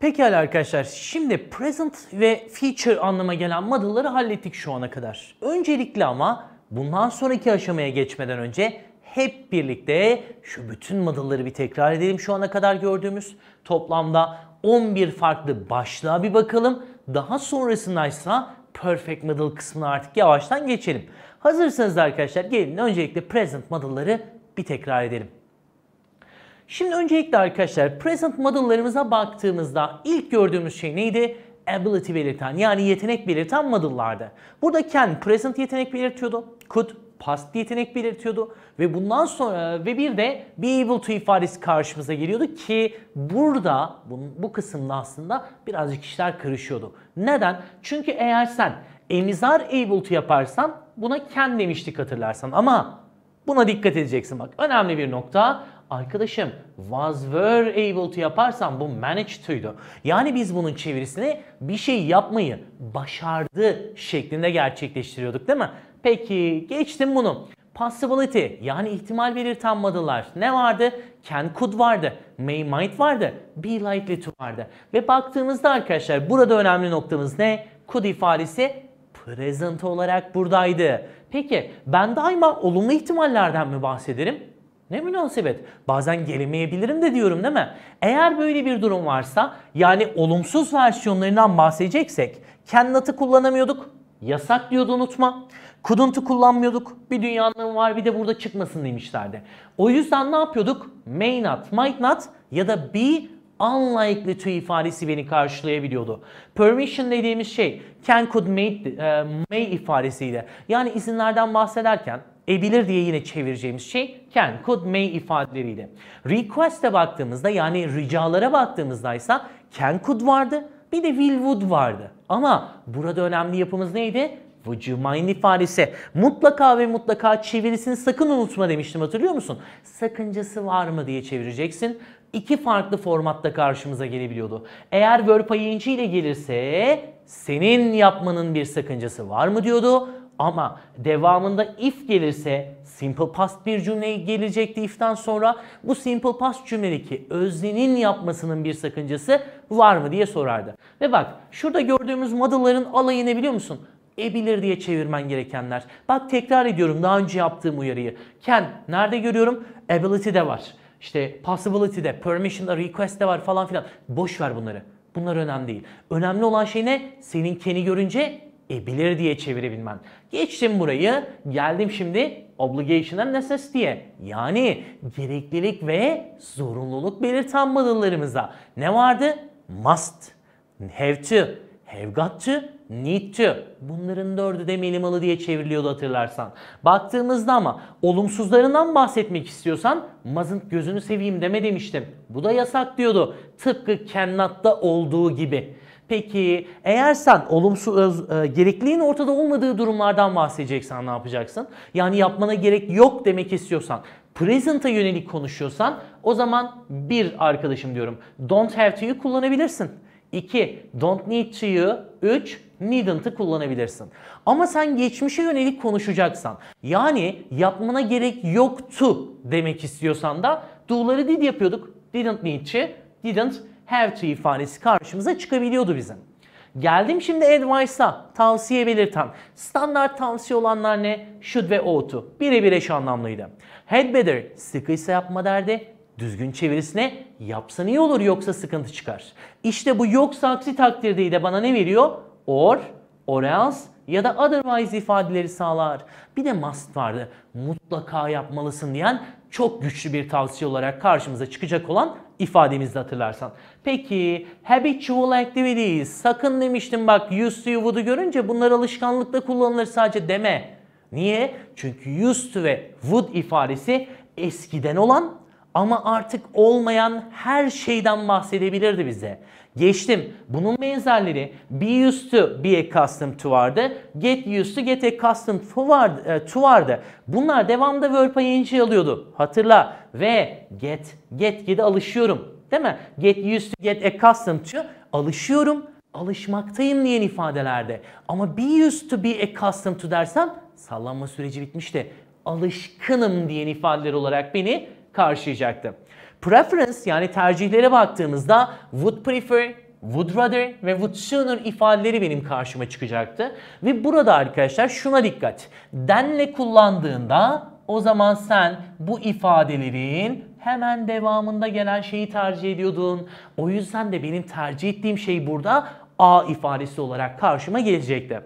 Pekala arkadaşlar, şimdi present ve future anlama gelen model'ları hallettik şu ana kadar. Öncelikle ama bundan sonraki aşamaya geçmeden önce hep birlikte şu bütün model'ları bir tekrar edelim şu ana kadar gördüğümüz. Toplamda 11 farklı başlığa bir bakalım. Daha sonrasındaysa perfect model kısmına artık yavaştan geçelim. Hazırsanız arkadaşlar gelin öncelikle present model'ları bir tekrar edelim. Şimdi öncelikle arkadaşlar present model'larımıza baktığımızda ilk gördüğümüz şey neydi? Ability belirten yani yetenek belirten model'lardı. Burada can present yetenek belirtiyordu. Could past yetenek belirtiyordu ve bundan sonra ve bir de be able to ifadesi karşımıza geliyordu ki burada bu, bu kısımda aslında birazcık işler karışıyordu. Neden? Çünkü eğer sen emizar able to yaparsan Buna ken demiştik hatırlarsan ama buna dikkat edeceksin bak. Önemli bir nokta. Arkadaşım was were able to yaparsan bu manage to'ydu. Yani biz bunun çevirisini bir şey yapmayı başardı şeklinde gerçekleştiriyorduk değil mi? Peki geçtim bunu. Possibility yani ihtimal belirten modeller ne vardı? Can could vardı, may might vardı, be likely to vardı. Ve baktığımızda arkadaşlar burada önemli noktamız ne? Could ifadesi present olarak buradaydı. Peki ben daima olumlu ihtimallerden mi bahsederim? Ne münasebet. Bazen gelemeyebilirim de diyorum değil mi? Eğer böyle bir durum varsa yani olumsuz versiyonlarından bahsedeceksek kenlatı kullanamıyorduk. Yasak diyordu unutma. Kuduntu kullanmıyorduk. Bir dünyanın var bir de burada çıkmasın demişlerdi. O yüzden ne yapıyorduk? May not, might not ya da be unlikely to ifadesi beni karşılayabiliyordu. Permission dediğimiz şey can could may, e, may ifadesiyle. Yani izinlerden bahsederken ebilir diye yine çevireceğimiz şey can, could, may ifadeleriyle. Request'e baktığımızda yani ricalara baktığımızda ise can, could vardı bir de will, would vardı. Ama burada önemli yapımız neydi? Would you mind ifadesi. Mutlaka ve mutlaka çevirisini sakın unutma demiştim hatırlıyor musun? Sakıncası var mı diye çevireceksin iki farklı formatta karşımıza gelebiliyordu. Eğer Verb ING ile gelirse senin yapmanın bir sakıncası var mı diyordu. Ama devamında if gelirse simple past bir cümle gelecekti if'ten sonra bu simple past cümledeki öznenin yapmasının bir sakıncası var mı diye sorardı. Ve bak şurada gördüğümüz model'ların alayı ne biliyor musun? ebilir diye çevirmen gerekenler. Bak tekrar ediyorum daha önce yaptığım uyarıyı. Ken nerede görüyorum? Ability de var. İşte possibility de, permission possibility'de, request de var falan filan. Boş ver bunları. Bunlar önemli değil. Önemli olan şey ne? Senin keni görünce e, bilir diye çevirebilmen. Geçtim burayı, geldim şimdi obligation and necessity'ye. Yani gereklilik ve zorunluluk belirten modellerimize. Ne vardı? Must, have to, Have got to, need to. Bunların dördü de melimalı diye çevriliyordu hatırlarsan. Baktığımızda ama olumsuzlarından bahsetmek istiyorsan mustn't gözünü seveyim deme demiştim. Bu da yasak diyordu. Tıpkı cannot'ta olduğu gibi. Peki eğer sen olumsuz e, e, gerekliliğin ortada olmadığı durumlardan bahsedeceksen ne yapacaksın? Yani yapmana gerek yok demek istiyorsan, present'a yönelik konuşuyorsan o zaman bir arkadaşım diyorum don't have to'yu kullanabilirsin. 2. Don't need to'yu. 3. Needn't'ı kullanabilirsin. Ama sen geçmişe yönelik konuşacaksan yani yapmana gerek yoktu demek istiyorsan da do'ları did yapıyorduk. Didn't need to, didn't have to ifadesi karşımıza çıkabiliyordu bizim. Geldim şimdi advice'a, tavsiye belirten. Standart tavsiye olanlar ne? Should ve ought to. Birebir eş anlamlıydı. Had better, sıkıysa yapma derdi düzgün çevirisine yapsan iyi olur yoksa sıkıntı çıkar. İşte bu yoksa aksi takdirde de bana ne veriyor? Or, or else ya da otherwise ifadeleri sağlar. Bir de must vardı. Mutlaka yapmalısın diyen çok güçlü bir tavsiye olarak karşımıza çıkacak olan ifademizde hatırlarsan. Peki habitual activities sakın demiştim bak used to would'u görünce bunlar alışkanlıkla kullanılır sadece deme. Niye? Çünkü used to ve would ifadesi eskiden olan ama artık olmayan her şeyden bahsedebilirdi bize. Geçtim. Bunun benzerleri be used to be accustomed to vardı. Get used to get accustomed to vardı. E, to vardı. Bunlar devamda verb yayıncı alıyordu. Şey Hatırla. Ve get, get, get'e alışıyorum. Değil mi? Get used to get accustomed to. Alışıyorum, alışmaktayım diyen ifadelerde. Ama be used to be accustomed to dersen sallanma süreci bitmişti. Alışkınım diyen ifadeler olarak beni karşılayacaktı. Preference yani tercihlere baktığımızda would prefer, would rather ve would sooner ifadeleri benim karşıma çıkacaktı. Ve burada arkadaşlar şuna dikkat. Denle kullandığında o zaman sen bu ifadelerin hemen devamında gelen şeyi tercih ediyordun. O yüzden de benim tercih ettiğim şey burada A ifadesi olarak karşıma gelecekti.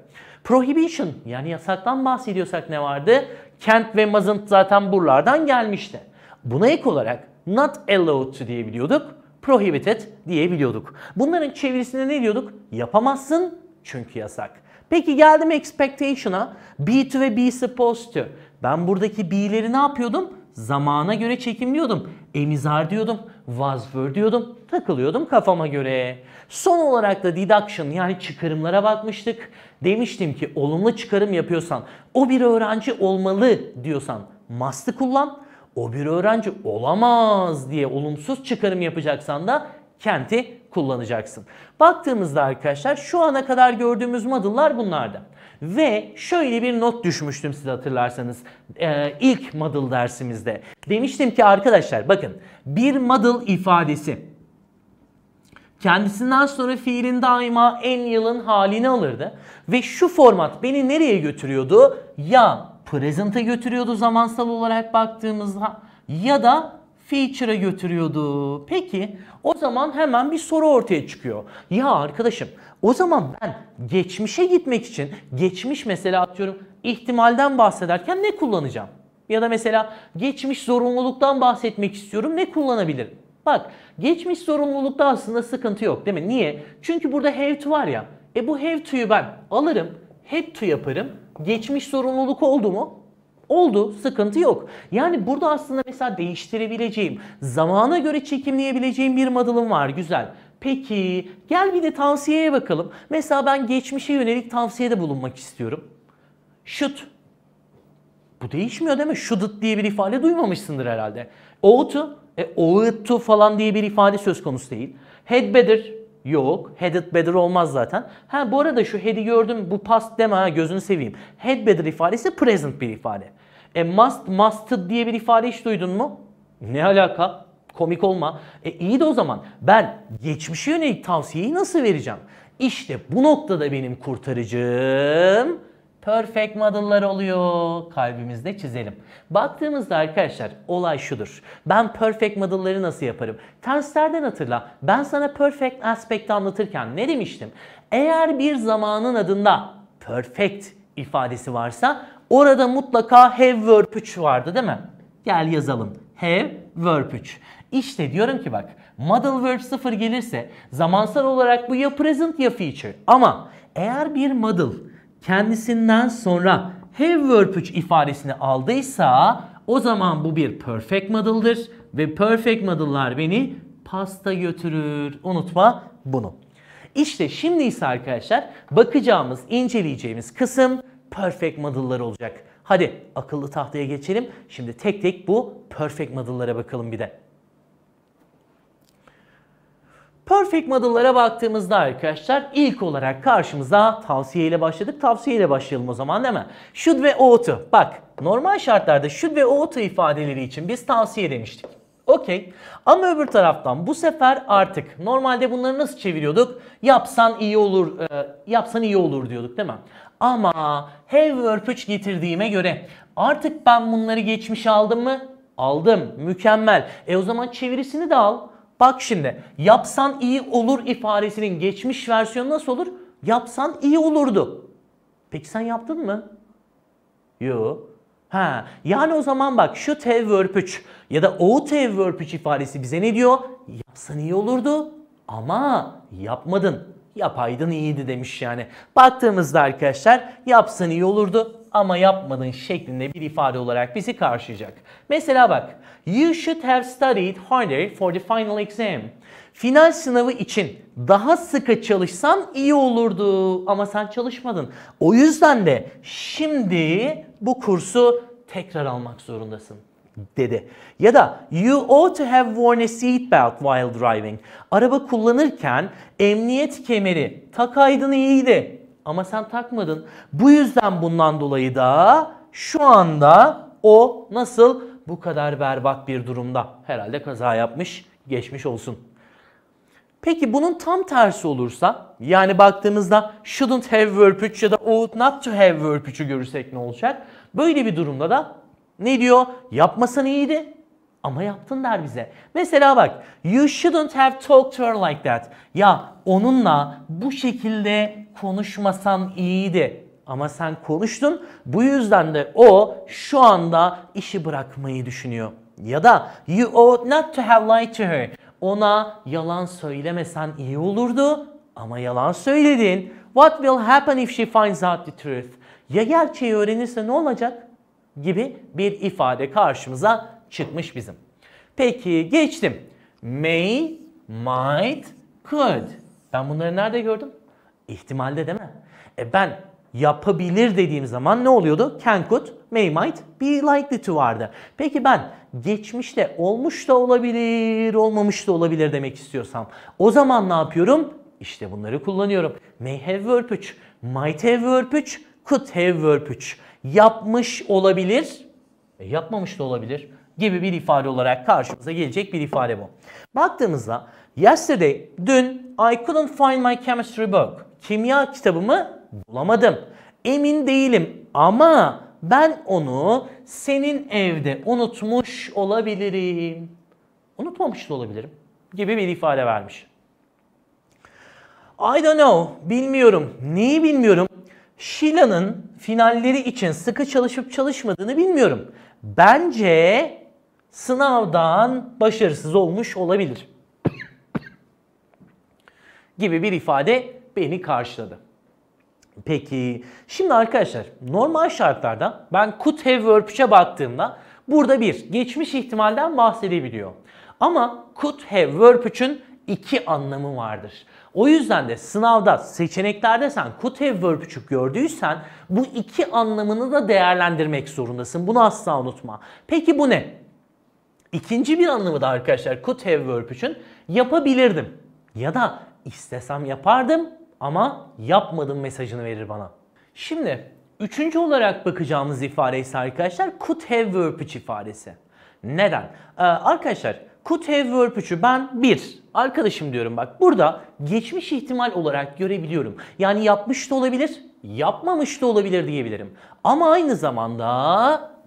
Prohibition yani yasaktan bahsediyorsak ne vardı? Kent ve mustn't zaten buralardan gelmişti. Buna ek olarak not allowed to diyebiliyorduk, prohibited diyebiliyorduk. Bunların çevirisinde ne diyorduk? Yapamazsın çünkü yasak. Peki geldim expectation'a. Be to ve be supposed to. Ben buradaki be'leri ne yapıyordum? Zamana göre çekimliyordum. Emizar diyordum. Was were diyordum. Takılıyordum kafama göre. Son olarak da deduction yani çıkarımlara bakmıştık. Demiştim ki olumlu çıkarım yapıyorsan, o bir öğrenci olmalı diyorsan must'ı kullan o bir öğrenci olamaz diye olumsuz çıkarım yapacaksan da kenti kullanacaksın. Baktığımızda arkadaşlar şu ana kadar gördüğümüz model'lar bunlardı. Ve şöyle bir not düşmüştüm siz hatırlarsanız ee, ilk model dersimizde. Demiştim ki arkadaşlar bakın bir model ifadesi kendisinden sonra fiilin daima en yılın halini alırdı. Ve şu format beni nereye götürüyordu? Ya present'a götürüyordu zamansal olarak baktığımızda ya da feature'a götürüyordu. Peki o zaman hemen bir soru ortaya çıkıyor. Ya arkadaşım o zaman ben geçmişe gitmek için geçmiş mesela atıyorum ihtimalden bahsederken ne kullanacağım? Ya da mesela geçmiş zorunluluktan bahsetmek istiyorum ne kullanabilirim? Bak geçmiş zorunlulukta aslında sıkıntı yok değil mi? Niye? Çünkü burada have to var ya. E bu have to'yu ben alırım, have to yaparım geçmiş sorumluluk oldu mu? Oldu, sıkıntı yok. Yani burada aslında mesela değiştirebileceğim, zamana göre çekimleyebileceğim bir modelım var, güzel. Peki gel bir de tavsiyeye bakalım. Mesela ben geçmişe yönelik tavsiyede bulunmak istiyorum. Should. Bu değişmiyor değil mi? Shouldn't diye bir ifade duymamışsındır herhalde. Ought to. E, ought to falan diye bir ifade söz konusu değil. Had better Yok. Headed better olmaz zaten. Ha bu arada şu head'i gördüm bu past deme ha gözünü seveyim. Head better ifadesi present bir ifade. E must must'ı diye bir ifade hiç duydun mu? Ne alaka? Komik olma. E iyi de o zaman ben geçmişe yönelik tavsiyeyi nasıl vereceğim? İşte bu noktada benim kurtarıcım Perfect model'lar oluyor. Kalbimizde çizelim. Baktığımızda arkadaşlar olay şudur. Ben perfect model'ları nasıl yaparım? Terslerden hatırla. Ben sana perfect aspect'i anlatırken ne demiştim? Eğer bir zamanın adında perfect ifadesi varsa orada mutlaka have verb 3 vardı değil mi? Gel yazalım. Have verb 3. İşte diyorum ki bak model verb 0 gelirse zamansal olarak bu ya present ya future. Ama eğer bir model kendisinden sonra have verb 3 ifadesini aldıysa o zaman bu bir perfect model'dır ve perfect model'lar beni pasta götürür. Unutma bunu. İşte şimdi ise arkadaşlar bakacağımız, inceleyeceğimiz kısım perfect model'lar olacak. Hadi akıllı tahtaya geçelim. Şimdi tek tek bu perfect model'lara bakalım bir de. Perfect Model'lara baktığımızda arkadaşlar ilk olarak karşımıza tavsiye ile başladık. Tavsiye ile başlayalım o zaman değil mi? Should ve ought. Bak normal şartlarda should ve ought ifadeleri için biz tavsiye demiştik. Okey. Ama öbür taraftan bu sefer artık normalde bunları nasıl çeviriyorduk? Yapsan iyi olur, e, yapsan iyi olur diyorduk değil mi? Ama have verb 3 getirdiğime göre artık ben bunları geçmiş aldım mı? Aldım. Mükemmel. E o zaman çevirisini de al. Bak şimdi yapsan iyi olur ifadesinin geçmiş versiyonu nasıl olur? Yapsan iyi olurdu. Peki sen yaptın mı? Yo. Ha, yani o zaman bak şu t 3 ya da o t 3 ifadesi bize ne diyor? Yapsan iyi olurdu ama yapmadın. Yapaydın iyiydi demiş yani. Baktığımızda arkadaşlar yapsan iyi olurdu ama yapmadın şeklinde bir ifade olarak bizi karşılayacak. Mesela bak, you should have studied harder for the final exam. Final sınavı için daha sıkı çalışsan iyi olurdu ama sen çalışmadın. O yüzden de şimdi bu kursu tekrar almak zorundasın dedi. Ya da you ought to have worn a seat belt while driving. Araba kullanırken emniyet kemeri takaydın iyiydi ama sen takmadın. Bu yüzden bundan dolayı da şu anda o nasıl bu kadar berbat bir durumda. Herhalde kaza yapmış, geçmiş olsun. Peki bunun tam tersi olursa, yani baktığımızda shouldn't have verb 3 ya da ought not to have verb 3'ü görürsek ne olacak? Böyle bir durumda da ne diyor? Yapmasan iyiydi, ama yaptın der bize. Mesela bak you shouldn't have talked to her like that. Ya onunla bu şekilde konuşmasan iyiydi. Ama sen konuştun. Bu yüzden de o şu anda işi bırakmayı düşünüyor. Ya da you ought not to have lied to her. Ona yalan söylemesen iyi olurdu ama yalan söyledin. What will happen if she finds out the truth? Ya gerçeği öğrenirse ne olacak? gibi bir ifade karşımıza çıkmış bizim. Peki geçtim. May, might, could. Ben bunları nerede gördüm? İhtimalde değil mi? E ben yapabilir dediğim zaman ne oluyordu? Can, could, may, might, be likely to vardı. Peki ben geçmişte olmuş da olabilir, olmamış da olabilir demek istiyorsam o zaman ne yapıyorum? İşte bunları kullanıyorum. May have verb 3, might have verb 3, could have verb 3. Yapmış olabilir, e yapmamış da olabilir gibi bir ifade olarak karşımıza gelecek bir ifade bu. Baktığımızda yesterday, dün I couldn't find my chemistry book. Kimya kitabımı bulamadım. Emin değilim ama ben onu senin evde unutmuş olabilirim. Unutmamış da olabilirim gibi bir ifade vermiş. I don't know, bilmiyorum. Neyi bilmiyorum? Sheila'nın finalleri için sıkı çalışıp çalışmadığını bilmiyorum. Bence sınavdan başarısız olmuş olabilir gibi bir ifade beni karşıladı. Peki şimdi arkadaşlar normal şartlarda ben could have verb'e baktığımda burada bir geçmiş ihtimalden bahsedebiliyor. Ama could have verb için iki anlamı vardır. O yüzden de sınavda seçeneklerde sen could have verb gördüysen bu iki anlamını da değerlendirmek zorundasın. Bunu asla unutma. Peki bu ne? İkinci bir anlamı da arkadaşlar could have verb için yapabilirdim. Ya da istesem yapardım ama yapmadım mesajını verir bana. Şimdi üçüncü olarak bakacağımız ifade ise arkadaşlar could have verb ifadesi. Neden? Ee, arkadaşlar could have verb ben bir arkadaşım diyorum bak burada geçmiş ihtimal olarak görebiliyorum. Yani yapmış da olabilir, yapmamış da olabilir diyebilirim. Ama aynı zamanda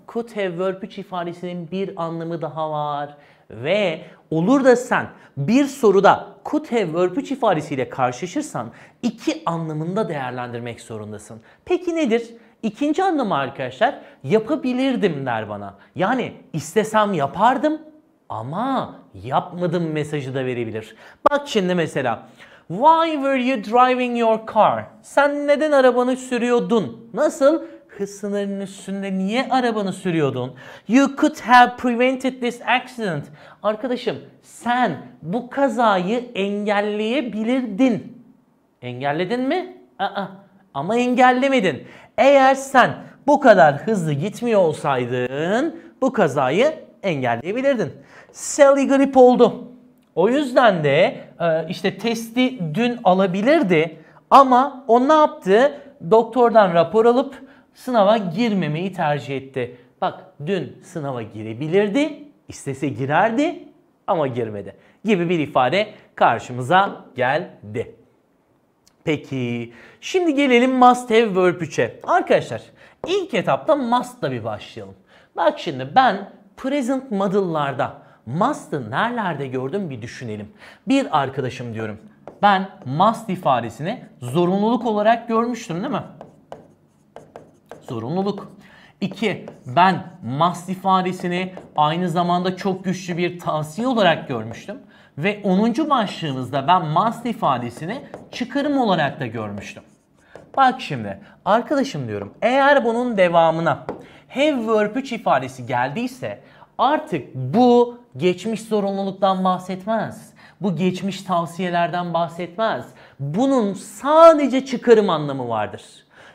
could have verb 3 ifadesinin bir anlamı daha var. Ve olur da sen bir soruda could have verb 3 ifadesiyle karşılaşırsan iki anlamında değerlendirmek zorundasın. Peki nedir? İkinci anlamı arkadaşlar yapabilirdim der bana. Yani istesem yapardım ama yapmadım mesajı da verebilir. Bak şimdi mesela Why were you driving your car? Sen neden arabanı sürüyordun? Nasıl? hız sınırının üstünde niye arabanı sürüyordun? You could have prevented this accident. Arkadaşım sen bu kazayı engelleyebilirdin. Engelledin mi? Aa, ama engellemedin. Eğer sen bu kadar hızlı gitmiyor olsaydın bu kazayı engelleyebilirdin. Sally grip oldu. O yüzden de e, işte testi dün alabilirdi ama o ne yaptı? Doktordan rapor alıp sınava girmemeyi tercih etti. Bak dün sınava girebilirdi, istese girerdi ama girmedi gibi bir ifade karşımıza geldi. Peki şimdi gelelim must have verb 3'e. Arkadaşlar ilk etapta must'la bir başlayalım. Bak şimdi ben present model'larda must'ı nerelerde gördüm bir düşünelim. Bir arkadaşım diyorum ben must ifadesini zorunluluk olarak görmüştüm değil mi? zorunluluk. 2. Ben must ifadesini aynı zamanda çok güçlü bir tavsiye olarak görmüştüm. Ve 10. başlığımızda ben must ifadesini çıkarım olarak da görmüştüm. Bak şimdi arkadaşım diyorum eğer bunun devamına have verb 3 ifadesi geldiyse artık bu geçmiş zorunluluktan bahsetmez. Bu geçmiş tavsiyelerden bahsetmez. Bunun sadece çıkarım anlamı vardır.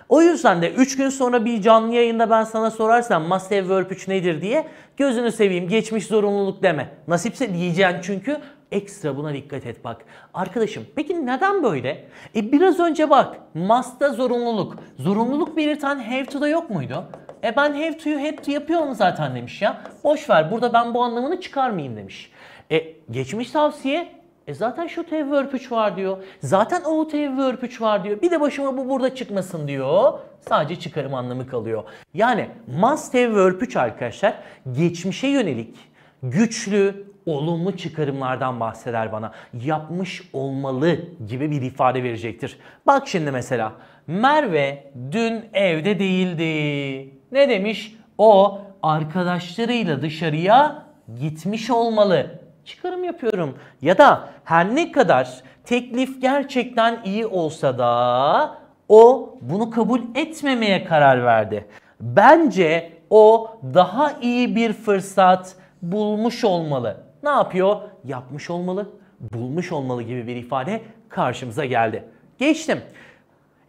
O yüzden de 3 gün sonra bir canlı yayında ben sana sorarsam must have verb 3 nedir diye gözünü seveyim geçmiş zorunluluk deme. Nasipse diyeceksin çünkü ekstra buna dikkat et bak. Arkadaşım peki neden böyle? E biraz önce bak must'ta zorunluluk. Zorunluluk belirten have to'da yok muydu? E ben have to'yu had to yapıyorum zaten demiş ya. Boş ver burada ben bu anlamını çıkarmayayım demiş. E geçmiş tavsiye e zaten şu tev örpüç var diyor. Zaten o tev örpüç var diyor. Bir de başıma bu burada çıkmasın diyor. Sadece çıkarım anlamı kalıyor. Yani mas tev örpüç arkadaşlar geçmişe yönelik güçlü, olumlu çıkarımlardan bahseder bana. Yapmış olmalı gibi bir ifade verecektir. Bak şimdi mesela Merve dün evde değildi. Ne demiş? O arkadaşlarıyla dışarıya gitmiş olmalı çıkarım yapıyorum. Ya da her ne kadar teklif gerçekten iyi olsa da o bunu kabul etmemeye karar verdi. Bence o daha iyi bir fırsat bulmuş olmalı. Ne yapıyor? Yapmış olmalı, bulmuş olmalı gibi bir ifade karşımıza geldi. Geçtim.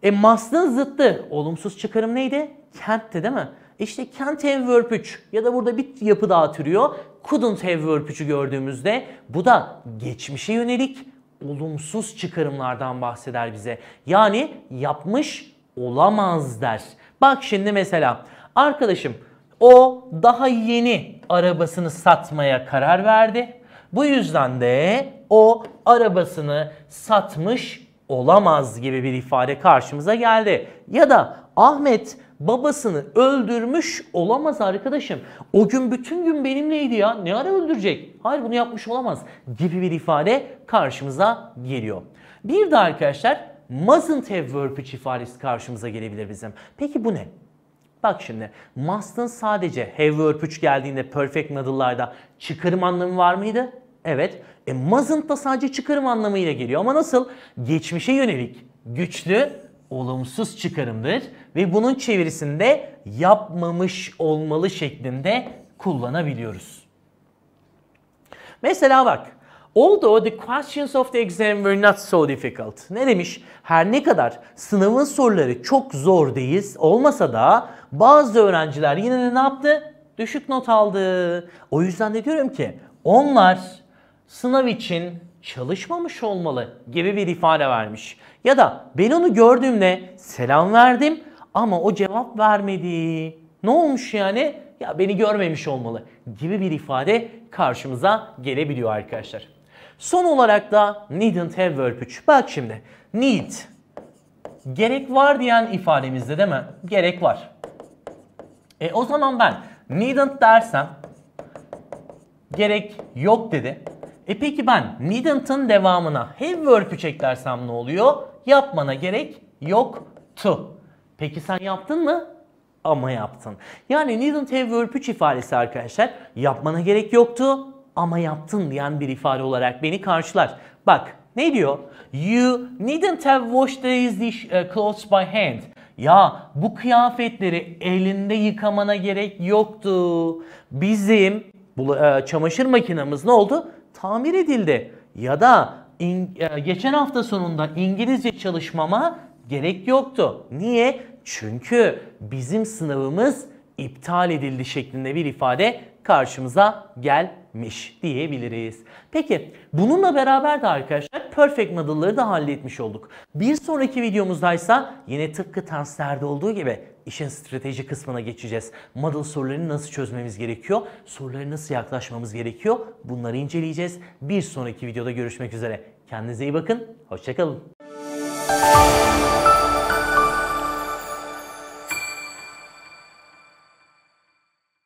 E Mast'ın zıttı olumsuz çıkarım neydi? Kent'ti değil mi? İşte Kent Enverp 3 ya da burada bir yapı daha türüyor couldn't have örpücü gördüğümüzde bu da geçmişe yönelik olumsuz çıkarımlardan bahseder bize. Yani yapmış olamaz der. Bak şimdi mesela arkadaşım o daha yeni arabasını satmaya karar verdi. Bu yüzden de o arabasını satmış olamaz gibi bir ifade karşımıza geldi. Ya da Ahmet babasını öldürmüş olamaz arkadaşım. O gün bütün gün benimleydi ya. Ne ara öldürecek? Hayır bunu yapmış olamaz gibi bir ifade karşımıza geliyor. Bir de arkadaşlar mustn't have verbiage ifadesi karşımıza gelebilir bizim. Peki bu ne? Bak şimdi must'ın sadece have verb 3 geldiğinde perfect middle'larda çıkarım anlamı var mıydı? Evet. E mustn't da sadece çıkarım anlamıyla geliyor ama nasıl? Geçmişe yönelik güçlü olumsuz çıkarımdır ve bunun çevirisinde yapmamış olmalı şeklinde kullanabiliyoruz. Mesela bak. Although the questions of the exam were not so difficult. Ne demiş? Her ne kadar sınavın soruları çok zor değil olmasa da bazı öğrenciler yine de ne yaptı? Düşük not aldı. O yüzden de diyorum ki onlar sınav için çalışmamış olmalı gibi bir ifade vermiş. Ya da ben onu gördüğümde selam verdim ama o cevap vermedi. Ne olmuş yani? Ya beni görmemiş olmalı gibi bir ifade karşımıza gelebiliyor arkadaşlar. Son olarak da needn't have verb 3. Bak şimdi need gerek var diyen ifademizde değil mi? Gerek var. E o zaman ben needn't dersem gerek yok dedi. E peki ben needn't'ın devamına have verb'ü çeklersem ne oluyor? Yapmana gerek yoktu. Peki sen yaptın mı? Ama yaptın. Yani needn't have verb 3 ifadesi arkadaşlar yapmana gerek yoktu ama yaptın diyen bir ifade olarak beni karşılar. Bak ne diyor? You needn't have washed these dish, uh, clothes by hand. Ya bu kıyafetleri elinde yıkamana gerek yoktu. Bizim bu, uh, çamaşır makinamız ne oldu? tamir edildi. Ya da in, e, geçen hafta sonunda İngilizce çalışmama gerek yoktu. Niye? Çünkü bizim sınavımız iptal edildi şeklinde bir ifade karşımıza gelmiş diyebiliriz. Peki bununla beraber de arkadaşlar perfect model'ları da halletmiş olduk. Bir sonraki videomuzda ise yine tıpkı terslerde olduğu gibi işin strateji kısmına geçeceğiz. Model sorularını nasıl çözmemiz gerekiyor? Sorulara nasıl yaklaşmamız gerekiyor? Bunları inceleyeceğiz. Bir sonraki videoda görüşmek üzere. Kendinize iyi bakın. Hoşçakalın.